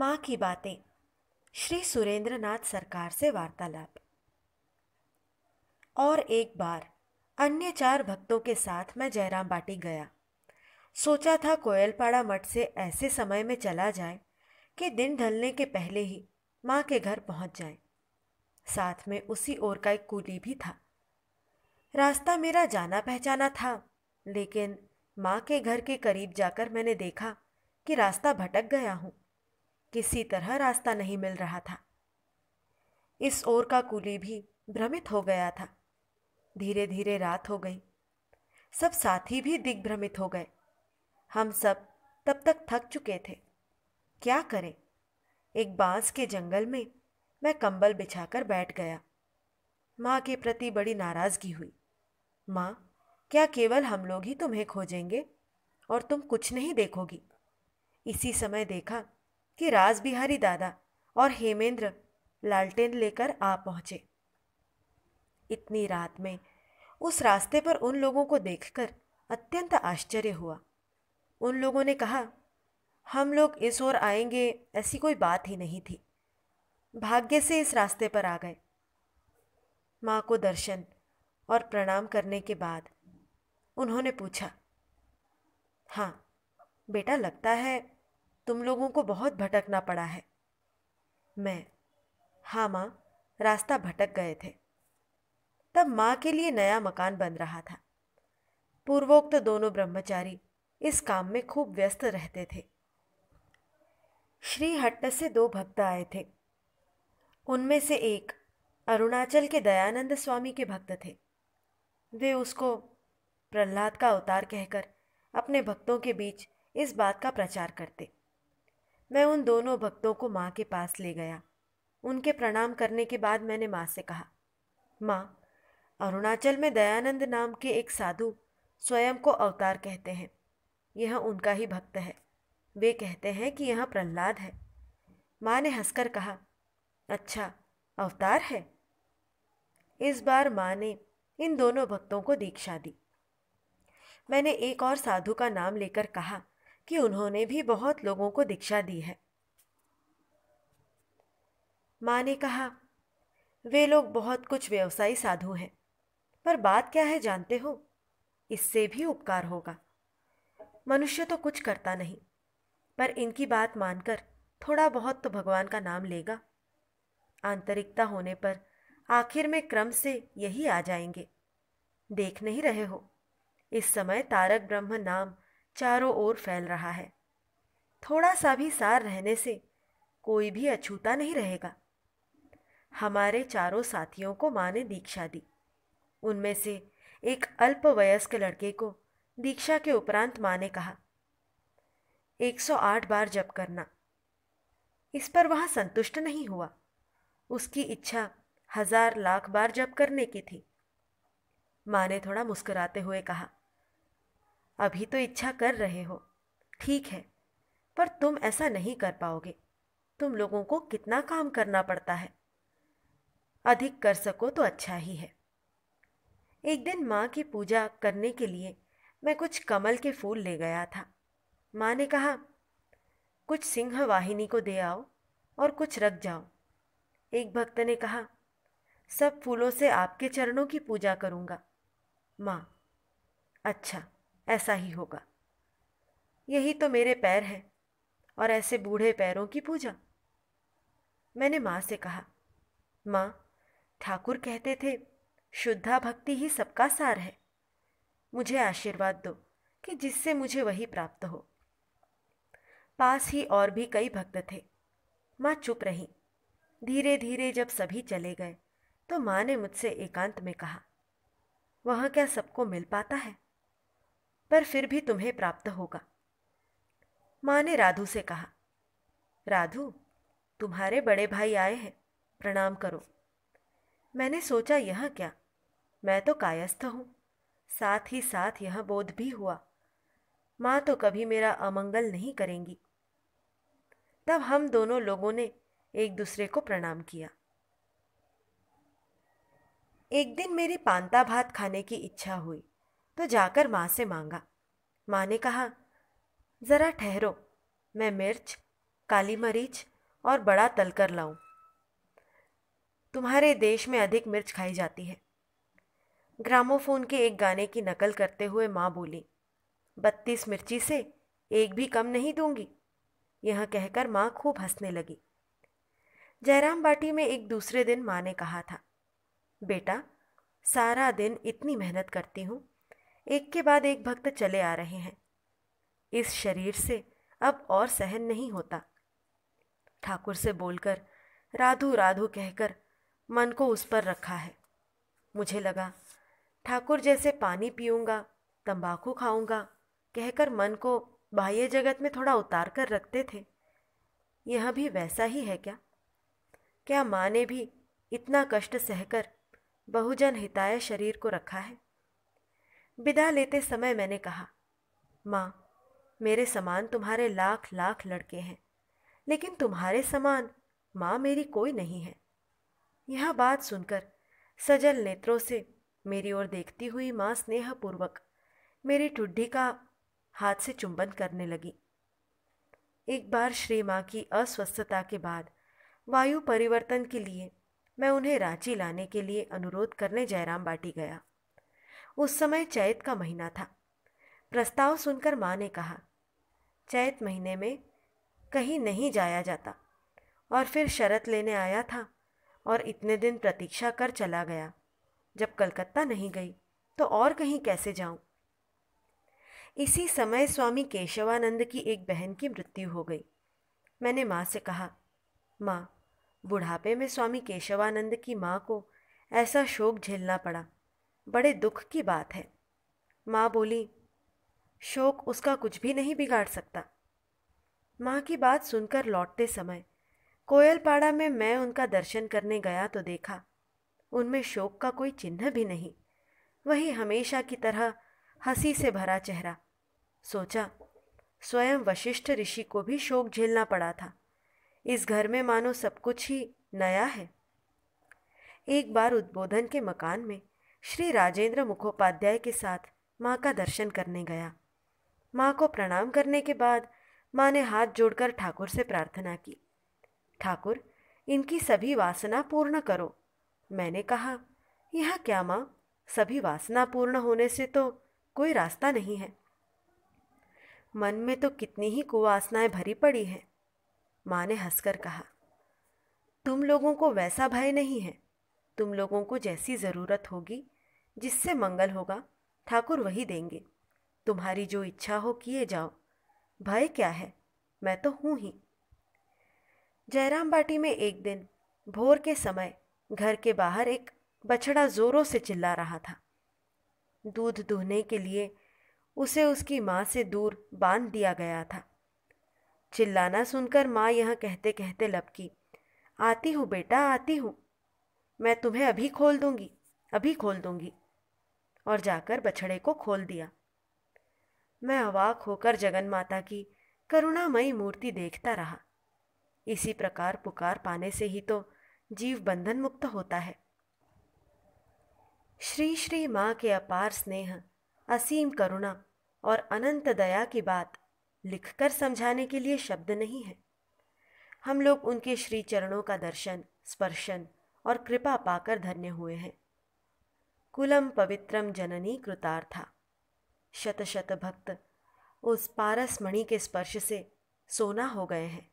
माँ की बातें श्री सुरेंद्रनाथ सरकार से वार्तालाप और एक बार अन्य चार भक्तों के साथ मैं जयराम बाटी गया सोचा था कोयलपाड़ा मठ से ऐसे समय में चला जाए कि दिन ढलने के पहले ही माँ के घर पहुँच जाए साथ में उसी ओर का एक कूली भी था रास्ता मेरा जाना पहचाना था लेकिन माँ के घर के करीब जाकर मैंने देखा कि रास्ता भटक गया हूँ किसी तरह रास्ता नहीं मिल रहा था इस ओर का कुली भी भ्रमित हो गया था धीरे धीरे रात हो गई सब साथी भी दिग्भ्रमित हो गए हम सब तब तक थक चुके थे क्या करें एक बांस के जंगल में मैं कंबल बिछाकर बैठ गया माँ के प्रति बड़ी नाराज़गी हुई माँ क्या केवल हम लोग ही तुम्हें खोजेंगे और तुम कुछ नहीं देखोगी इसी समय देखा कि राजबिहारी दादा और हेमेंद्र लालटेन लेकर आ पहुंचे इतनी रात में उस रास्ते पर उन लोगों को देखकर अत्यंत आश्चर्य हुआ उन लोगों ने कहा हम लोग इस ओर आएंगे ऐसी कोई बात ही नहीं थी भाग्य से इस रास्ते पर आ गए माँ को दर्शन और प्रणाम करने के बाद उन्होंने पूछा हाँ बेटा लगता है तुम लोगों को बहुत भटकना पड़ा है मैं हाँ माँ रास्ता भटक गए थे तब माँ के लिए नया मकान बन रहा था पूर्वोक्त दोनों ब्रह्मचारी इस काम में खूब व्यस्त रहते थे श्री हट्ट से दो भक्त आए थे उनमें से एक अरुणाचल के दयानंद स्वामी के भक्त थे वे उसको प्रहलाद का अवतार कहकर अपने भक्तों के बीच इस बात का प्रचार करते मैं उन दोनों भक्तों को माँ के पास ले गया उनके प्रणाम करने के बाद मैंने माँ से कहा माँ अरुणाचल में दयानंद नाम के एक साधु स्वयं को अवतार कहते हैं यह उनका ही भक्त है वे कहते हैं कि यह प्रहलाद है माँ ने हंसकर कहा अच्छा अवतार है इस बार माँ ने इन दोनों भक्तों को दीक्षा दी मैंने एक और साधु का नाम लेकर कहा कि उन्होंने भी बहुत लोगों को दीक्षा दी है माँ ने कहा वे लोग बहुत कुछ व्यवसायी साधु हैं पर बात क्या है जानते हो इससे भी उपकार होगा मनुष्य तो कुछ करता नहीं पर इनकी बात मानकर थोड़ा बहुत तो भगवान का नाम लेगा आंतरिकता होने पर आखिर में क्रम से यही आ जाएंगे देख नहीं रहे हो इस समय तारक ब्रह्म नाम चारों ओर फैल रहा है थोड़ा सा भी सार रहने से कोई भी अछूता नहीं रहेगा हमारे चारों साथियों को माँ ने दीक्षा दी उनमें से एक अल्पवयस्क लड़के को दीक्षा के उपरांत माँ ने कहा 108 बार जप करना इस पर वह संतुष्ट नहीं हुआ उसकी इच्छा हजार लाख बार जप करने की थी माँ ने थोड़ा मुस्कुराते हुए कहा अभी तो इच्छा कर रहे हो ठीक है पर तुम ऐसा नहीं कर पाओगे तुम लोगों को कितना काम करना पड़ता है अधिक कर सको तो अच्छा ही है एक दिन माँ की पूजा करने के लिए मैं कुछ कमल के फूल ले गया था माँ ने कहा कुछ सिंह वाहिनी को दे आओ और कुछ रख जाओ एक भक्त ने कहा सब फूलों से आपके चरणों की पूजा करूँगा माँ अच्छा ऐसा ही होगा यही तो मेरे पैर हैं और ऐसे बूढ़े पैरों की पूजा मैंने माँ से कहा माँ ठाकुर कहते थे शुद्धा भक्ति ही सबका सार है मुझे आशीर्वाद दो कि जिससे मुझे वही प्राप्त हो पास ही और भी कई भक्त थे माँ चुप रही धीरे धीरे जब सभी चले गए तो माँ ने मुझसे एकांत में कहा वह क्या सबको मिल पाता है पर फिर भी तुम्हें प्राप्त होगा माँ ने राधु से कहा राधु तुम्हारे बड़े भाई आए हैं प्रणाम करो मैंने सोचा यह क्या मैं तो कायस्थ हूं साथ ही साथ यह बोध भी हुआ माँ तो कभी मेरा अमंगल नहीं करेंगी तब हम दोनों लोगों ने एक दूसरे को प्रणाम किया एक दिन मेरी पांता भात खाने की इच्छा हुई तो जाकर माँ से मांगा माँ ने कहा ज़रा ठहरो मैं मिर्च काली मरीच और बड़ा तलकर लाऊं तुम्हारे देश में अधिक मिर्च खाई जाती है ग्रामोफोन के एक गाने की नकल करते हुए माँ बोली बत्तीस मिर्ची से एक भी कम नहीं दूंगी यह कहकर माँ खूब हंसने लगी जयराम बाटी में एक दूसरे दिन माँ ने कहा था बेटा सारा दिन इतनी मेहनत करती हूँ एक के बाद एक भक्त चले आ रहे हैं इस शरीर से अब और सहन नहीं होता ठाकुर से बोलकर राधु राधु कहकर मन को उस पर रखा है मुझे लगा ठाकुर जैसे पानी पीऊँगा तंबाकू खाऊंगा कहकर मन को बाह्य जगत में थोड़ा उतार कर रखते थे यह भी वैसा ही है क्या क्या माँ ने भी इतना कष्ट सहकर बहुजन हिताय शरीर को रखा है विदा लेते समय मैंने कहा माँ मेरे समान तुम्हारे लाख लाख लड़के हैं लेकिन तुम्हारे समान माँ मेरी कोई नहीं है यह बात सुनकर सजल नेत्रों से मेरी ओर देखती हुई माँ स्नेहपूर्वक मेरी ठुड्डी का हाथ से चुंबन करने लगी एक बार श्री माँ की अस्वस्थता के बाद वायु परिवर्तन के लिए मैं उन्हें रांची लाने के लिए अनुरोध करने जयराम बाटी गया उस समय चैत का महीना था प्रस्ताव सुनकर माँ ने कहा चैत महीने में कहीं नहीं जाया जाता और फिर शरत लेने आया था और इतने दिन प्रतीक्षा कर चला गया जब कलकत्ता नहीं गई तो और कहीं कैसे जाऊं इसी समय स्वामी केशवानंद की एक बहन की मृत्यु हो गई मैंने माँ से कहा माँ बुढ़ापे में स्वामी केशवानंद की माँ को ऐसा शोक झेलना पड़ा बड़े दुख की बात है माँ बोली शोक उसका कुछ भी नहीं बिगाड़ सकता माँ की बात सुनकर लौटते समय कोयलपाड़ा में मैं उनका दर्शन करने गया तो देखा उनमें शोक का कोई चिन्ह भी नहीं वही हमेशा की तरह हंसी से भरा चेहरा सोचा स्वयं वशिष्ठ ऋषि को भी शोक झेलना पड़ा था इस घर में मानो सब कुछ ही नया है एक बार उद्बोधन के मकान में श्री राजेंद्र मुखोपाध्याय के साथ माँ का दर्शन करने गया माँ को प्रणाम करने के बाद माँ ने हाथ जोड़कर ठाकुर से प्रार्थना की ठाकुर इनकी सभी वासना पूर्ण करो मैंने कहा यह क्या माँ सभी वासना पूर्ण होने से तो कोई रास्ता नहीं है मन में तो कितनी ही कुवासनाएं भरी पड़ी हैं माँ ने हंसकर कहा तुम लोगों को वैसा भय नहीं है तुम लोगों को जैसी ज़रूरत होगी जिससे मंगल होगा ठाकुर वही देंगे तुम्हारी जो इच्छा हो किए जाओ भय क्या है मैं तो हूँ ही जयराम बाटी में एक दिन भोर के समय घर के बाहर एक बछड़ा जोरों से चिल्ला रहा था दूध दुहने के लिए उसे उसकी माँ से दूर बांध दिया गया था चिल्लाना सुनकर माँ यह कहते कहते लपकी आती हूँ बेटा आती हूँ मैं तुम्हें अभी खोल दूंगी अभी खोल दूंगी और जाकर बछड़े को खोल दिया मैं अवाक होकर जगन माता की करुणामयी मूर्ति देखता रहा इसी प्रकार पुकार पाने से ही तो जीव बंधन मुक्त होता है श्री श्री माँ के अपार स्नेह असीम करुणा और अनंत दया की बात लिखकर समझाने के लिए शब्द नहीं है हम लोग उनके श्री चरणों का दर्शन स्पर्शन और कृपा पाकर धन्य हुए हैं कुलम पवित्रम जननी कृतार्था शत शत भक्त उस पारस मणि के स्पर्श से सोना हो गए हैं